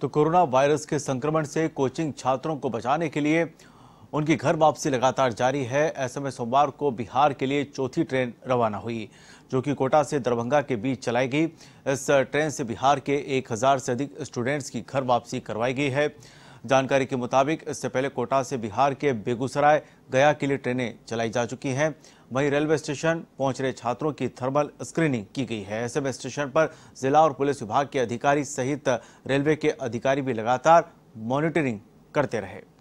तो corona virus के संक्रमण से कोचिंग छात्रों को बचाने के लिए उनकी घर वापसी लगातार जारी है ऐसे में सोमवार को बिहार के लिए चौथी ट्रेन रवाना हुई जो कि कोटा से दरभंगा के बीच चलाई गई इस ट्रेन से बिहार के 1000 से अधिक स्टूडेंट्स की घर वापसी करवाई गई है जानकारी के मुताबिक इससे पहले कोटा से बिहार के बेगूसराय गया के लिए ट्रेनें चलाई जा चुकी हैं वहीं रेलवे स्टेशन पहुंच रहे छात्रों की थर्मल स्क्रीनिंग की गई है ऐसे में स्टेशन पर जिला और पुलिस विभाग के अधिकारी सहित रेलवे के अधिकारी भी लगातार मॉनिटरिंग करते रहे